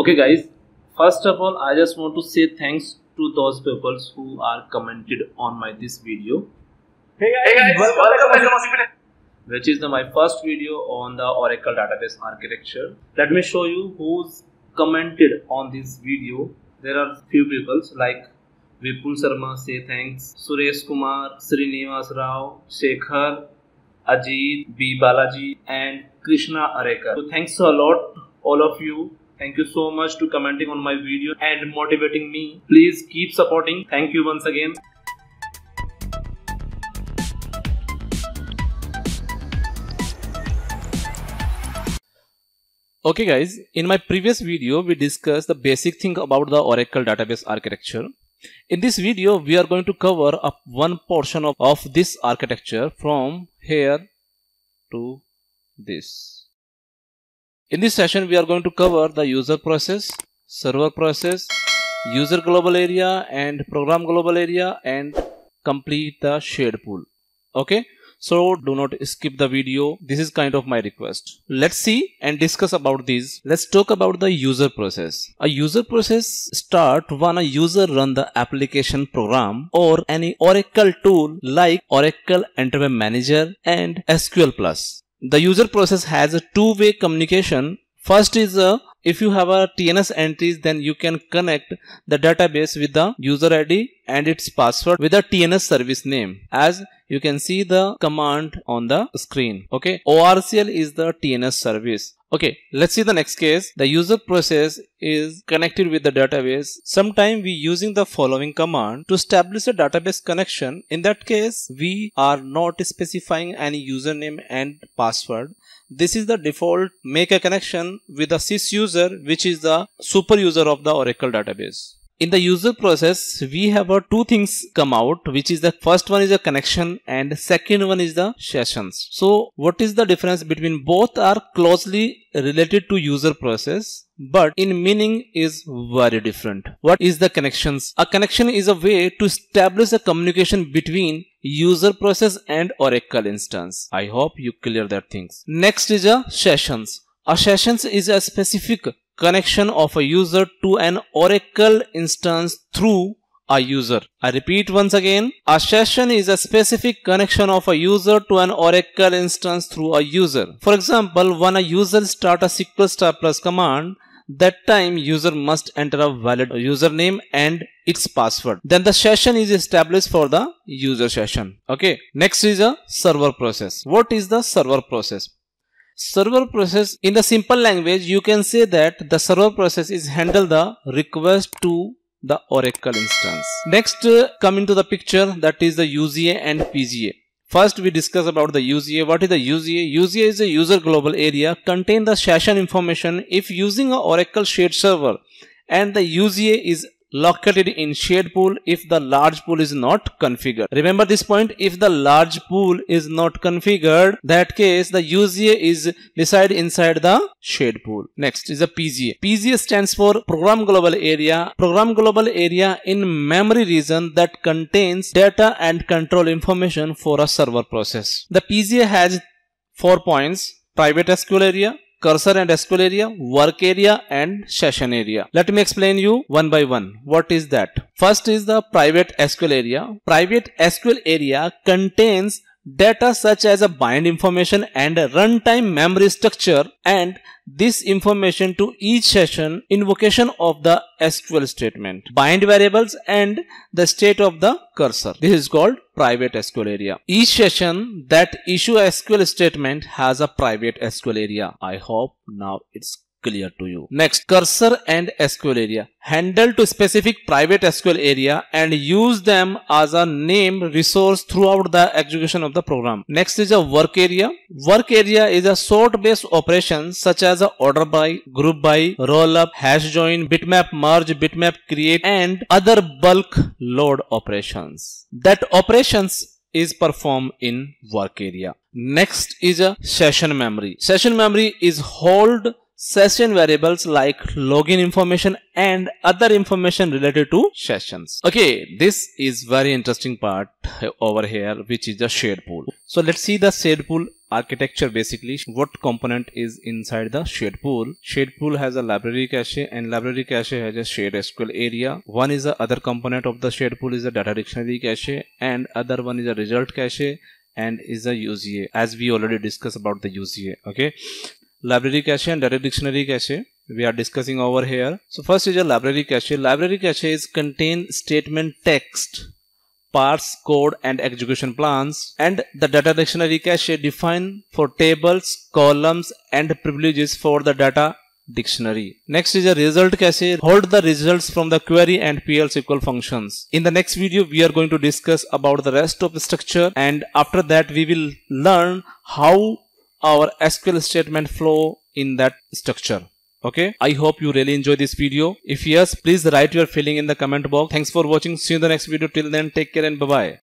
okay guys first of all i just want to say thanks to those people who are commented on my this video hey guys, hey guys welcome, welcome, which is the, my first video on the oracle database architecture let me show you who's commented on this video there are few people like Vipul Sharma say thanks, Suresh Kumar, Srinivas Rao, Shekhar, Ajit, B. Balaji and Krishna Arekar. So thanks a lot all of you Thank you so much to commenting on my video and motivating me. Please keep supporting. Thank you once again. Okay guys, in my previous video, we discussed the basic thing about the Oracle database architecture. In this video, we are going to cover up one portion of, of this architecture from here to this. In this session, we are going to cover the user process, server process, user global area and program global area and complete the shared pool. Okay, so do not skip the video. This is kind of my request. Let's see and discuss about these. Let's talk about the user process. A user process start when a user run the application program or any Oracle tool like Oracle Enterprise Manager and SQL Plus the user process has a two-way communication. First is a uh, if you have a TNS entries, then you can connect the database with the user ID and its password with a TNS service name. As you can see the command on the screen. Okay. ORCL is the TNS service Okay, let's see the next case. The user process is connected with the database. Sometime we using the following command to establish a database connection. In that case, we are not specifying any username and password. This is the default make a connection with the sys user, which is the super user of the Oracle database in the user process we have two things come out which is the first one is a connection and second one is the sessions so what is the difference between both are closely related to user process but in meaning is very different. What is the connections? A connection is a way to establish a communication between user process and Oracle instance. I hope you clear that things. Next is a sessions. A sessions is a specific connection of a user to an Oracle instance through a user. I repeat once again, a session is a specific connection of a user to an Oracle instance through a user. For example, when a user start a SQL star plus command, that time user must enter a valid username and its password. Then the session is established for the user session. Okay. Next is a server process. What is the server process? server process in the simple language you can say that the server process is handle the request to the oracle instance next uh, come into the picture that is the uga and pga First, we discuss about the UGA. What is the UGA? UGA is a user global area contain the session information if using a Oracle shared server and the UGA is located in shared pool if the large pool is not configured. Remember this point, if the large pool is not configured, that case the UGA is decided inside the shared pool. Next is the PGA. PGA stands for Program Global Area. Program Global Area in memory region that contains data and control information for a server process. The PGA has four points, private SQL area, cursor and SQL area, work area and session area. Let me explain you one by one. What is that? First is the private SQL area. Private SQL area contains data such as a bind information and runtime memory structure and this information to each session invocation of the SQL statement, bind variables and the state of the cursor. This is called private SQL area. Each session that issue SQL statement has a private SQL area. I hope now it's clear to you. Next, cursor and SQL area. Handle to specific private SQL area and use them as a name resource throughout the execution of the program. Next is a work area. Work area is a sort based operation such as a order by, group by, roll up, hash join, bitmap merge, bitmap create and other bulk load operations. That operations is performed in work area. Next is a session memory. Session memory is hold session variables like login information and other information related to sessions. Okay, this is very interesting part over here which is the shared pool. So let's see the shared pool architecture basically what component is inside the shared pool. Shared pool has a library cache and library cache has a shared SQL area. One is the other component of the shared pool is the data dictionary cache and other one is a result cache and is a UCA as we already discussed about the UCA okay library cache and data dictionary cache we are discussing over here. So first is a library cache. Library cache is contain statement text, parse code and execution plans and the data dictionary cache define for tables, columns and privileges for the data dictionary. Next is a result cache. Hold the results from the query and PL SQL functions. In the next video, we are going to discuss about the rest of the structure and after that we will learn how our SQL statement flow in that structure. Okay, I hope you really enjoy this video. If yes, please write your feeling in the comment box. Thanks for watching. See you in the next video. Till then, take care and bye-bye.